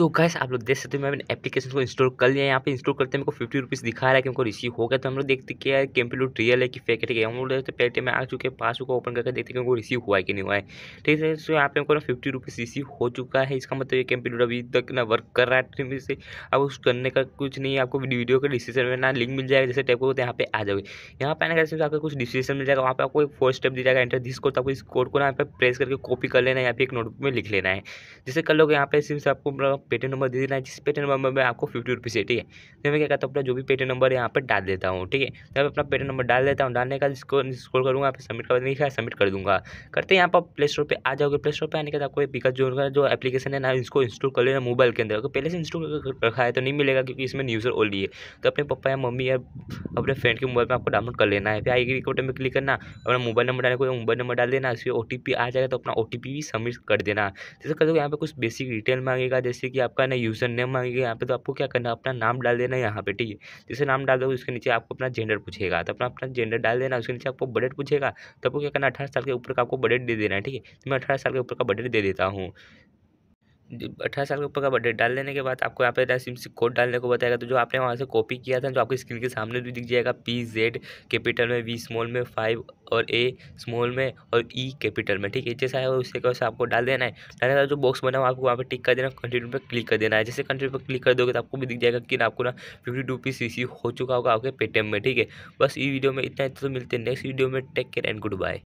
सो so gas आप लोग देख सकते हो मैंने एप्लीकेशन को इंस्टॉल कर लिया यहाँ पे इंस्टॉल करते हैं मेरे को फिफ्टी रुपीज़ दिखा रहा है कि हमको रिसीव हो गया तो हम लोग देखते हैं यार कंप्यूटर रियल है कि फेक है ठीक है हम लोग देखते पहले में आ चुके हैं पासबुक को ओपन करके देखते हैं कि रिसीव हुआ है कि नहीं हुआ है ठीक है सो यहाँ पे हमको ना फिफ्टी रुपीज़ रिसीव हो चुका है इसका मतलब ये कंप्यूटर अभी तक ना वर्क कर रहा है ठीक से अब उस करने का कुछ नहीं है आपको वीडियो के डिस्क्रिप्शन में ना लिंक मिल जाएगा जैसे टाइप को तो यहाँ पे आ जाओगे यहाँ पे आने का आपको कुछ डिस्क्रिप्शन मिल जाएगा वहाँ पर आपको एक फोर स्टेप दिया जाएगा एंटर दिस कोड तो आपको इस कोड को ना यहाँ पे प्रेस करके कॉपी कर लेना है या फिर एक नोटबुक में लिख लेना है जैसे कर लोग यहाँ पे सिर्फ आपको मतलब पेटे नंबर दे देना है जिस पेटे नंबर में आपको फिफ्टी रुपीज़ है ठीक है तो मैं क्या कहता हूँ अपना जो भी पेटे नंबर यहाँ पर डाल देता हूँ ठीक है तो मैं अपना पेटीएम नंबर डाल देता हूँ डालने का जिसको स्कोर करूँगा आप सबमिट कर लिखा सबमिट कर दूँगा करते यहाँ पर प्ले स्टोर पर आ जाओगे प्ले स्टोर पर आने के बाद आपको पिकअप जो जो एप्लीकेशन है ना इसको इंस्टॉल कर लेना मोबाइल के अंदर अगर पहले से इंस्टॉल रखा है तो नहीं मिलेगा क्योंकि इसमें न्यूज़र ओनली है तो अपने पापा या मम्मी या अपने फ्रेंड के मोबाइल में आपको डाउनलोड कर लेना है फिर आई रिकॉर्ड में क्लिक करना अपना मोबाइल नंबर डालने को मोबाइल नंबर डाल देना उसमें ओ आ जाएगा तो अपना ओ भी सबमिट कर देना जैसे कर दो यहाँ पर कुछ बेसिक डिटेल मांगेगा जैसे कि आपका ना यूज़र नेम मांगेगा यहाँ पे तो आपको क्या करना है अपना नाम डाल देना यहाँ पे ठीक है जैसे नाम डाल दो उसके नीचे आपको अपना जेंडर पूछेगा तो अपना अपना जेंडर डाल देना उसके नीचे आपको बजट पूछेगा तो आपको क्या करना अठारह साल के ऊपर का आपको बजट दे देना है ठीक है तो मैं अठारह साल के ऊपर का बजट दे देता हूँ अठारह साल के ऊपर का बर्थडे डाल देने के बाद आपको यहाँ पे सिम कोड डालने को बताएगा तो जो आपने वहाँ से कॉपी किया था जो आपकी स्क्रीन के सामने भी दिख जाएगा पी जेड कैपिटल में वी स्मॉल में फाइव और ए स्मॉल में और ई e कैपिटल में ठीक है जैसा है उसके वैसे आपको डाल देना है डालने का जो बॉक्स बना हुआ आपको वहाँ पर टिक कर देना कंटिन्यू पर क्लिक कर देना है जैसे कंटिन्यू पर क्लिक कर दोगे तो आपको भी दिख जाएगा कि आपको ना फिफ्टी टू पीस रिसीव हो चुका होगा आपके पेटीएम में ठीक है बस ई वीडियो में इतना तो मिलते हैं नेक्स्ट वीडियो में take care and good bye